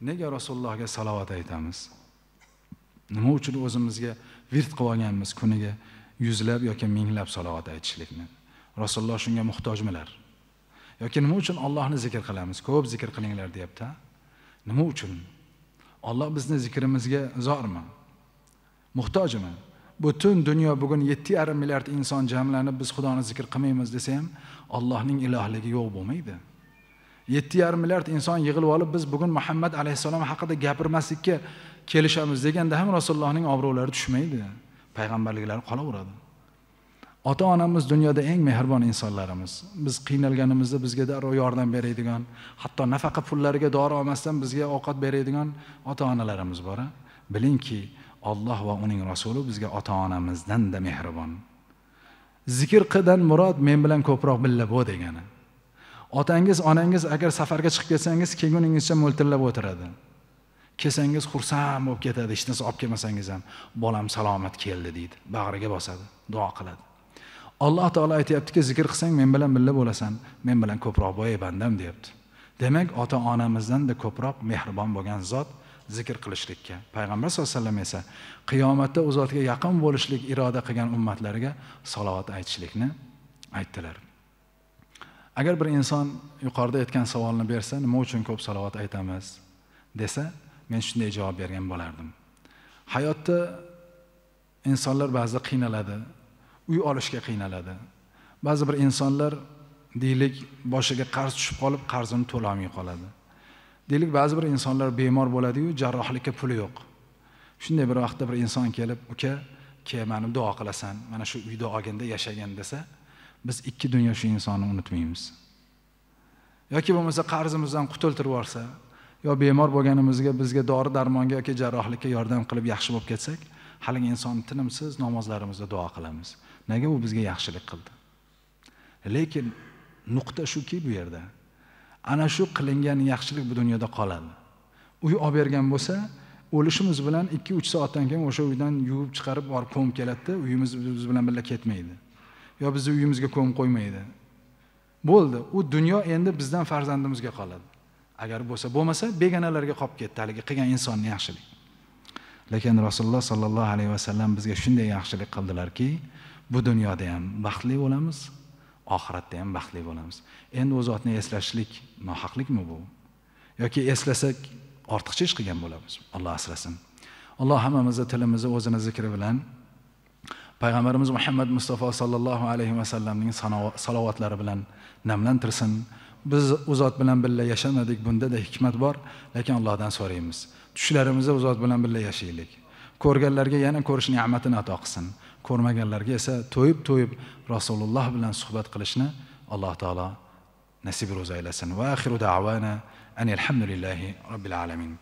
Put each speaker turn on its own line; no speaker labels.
nega rasulullohga salovat aytamiz nima uchun o'zimizga virt qilib olganmiz kuniga yuzlab yoki minglab salovat aytishlikni rasululloh shunga muhtojmilar yoki nima uchun ollohni zikr qilamiz ko'p zikr qilinglar deyapti nima uchun olloh bizni zikrimizga zormi muhtojmi butun dunyo bugun yetti yarim milliard inson jamlanib biz xudoni zikr qilmaymiz desa ham ollohning ilohligi yo'q bo'lmaydi yetti yarim milliard inson yig'ilib olib biz bugun muhammad alayhissalom haqida gapirmaslikka kelishamiz deganda ham rasulullohning obro'lari tushmaydi payg'ambarliklari qolaveradi ota onamiz dunyoda eng mehribon insonlarimiz biz qiynalganimizda bizga darrov yordam beradigan hatto nafaqa pullariga dori olmasdan bizga ovqat beradigan ota onalarimiz bor bilingki olloh va uning rasuli bizga ota onamizdan da mehribon qidan murod men bilan ko'proq billa bo'l degani otangiz onangiz agar safarga chiqib ketsangiz kelguningizcha mo'ltillab o'tiradi kelsangiz xursand bo'lib ketadi hech narsa olib kelmasangiz ham bolam salomat keldi deydi bag'riga bosadi duo qiladi alloh taolo aytyaptiki zikr qilsang men bilan birga bo'lasan men bilan ko'proq ey bandam deyapti demak ota onamizdanda ko'proq mehribon bo'lgan zot zikr qilishlikka payg'ambar sallallohu alayhi vasallam esa qiyomatda u zotga yaqin bo'lishlik iroda qilgan ummatlariga salovat aytishlikni aytdilar agar bir inson yuqorida aytgan savolni bersa nima uchun ko'p salovat aytamiz desa men shunday javob bergan bo'lardim hayotda insonlar ba'zida qiynaladi uy olishga qiynaladi ba'zi bir insonlar deylik boshiga qarz tushib qolib qarzini to'lolmay qoladi deylik ba'zi bir insonlar bemor bo'ladiyu jarrohlikka puli yo'q shunday bir vaqtda bir inson kelib uka ke mani duo qilasan mana shu uyda olganda yashagin desa biz ikki dunyo shu insonni unutmaymiz yoki bo'lmasa qarzimizdan qutultirib yuborsa yo bemor bo'lganimizga bizga dori darmonga yoki jarrohlikka yordam qilib yaxshi bo'lib ketsak haligi insonni tinimsiz namozlarimizda duo qilamiz nega u bizga yaxshilik qildi lekin nuqta shuki bu yerda ana shu qilingan yaxshilik bu dunyoda qoladi uy olib bergan bo'lsa o'lishimiz bilan ikki uch soatdan keyin o'sha uydan yuvib chiqarib borib ko'mib keladida uyimiz biz bilan birga ketmaydi yo bizni uyimizga ko'mib qo'ymaydi bo'ldi u dunyo endi bizdan farzandimizga qoladi agar bo'lsa bo'lmasa begonalarga qolib ketdi haligi qilgan insonni yaxshilik lekin rasululloh sollallohu alayhi vasallam bizga shunday yaxshilik qildilarki bu dunyoda ham baxtli bo'lamiz oxiratda ham baxtli bo'lamiz endi u zotni eslashlik nohaqlikmi bu yoki eslasak ortiqcha ish qilgan bo'lamiz alloh asrasin alloh hammamizni tilimizni o'zini zikri bilan payg'ambarimiz muhammad mustafa sollallohu alayhi vasallamning salovatlari bilan namlantirsin biz u zot bilan birga yashamadik bundada hikmat bor lekin allohdan so'raymiz tushlarimizda u zot bilan birga yashaylik ko'rganlarga yana ko'rish ne'matini ato qilsin ko'rmaganlarga esa to'yib to'yib rasululloh bilan suhbat qilishni alloh taolo nasib ro'za aylasin va axiru davana anil hamdulillahi robbil alamin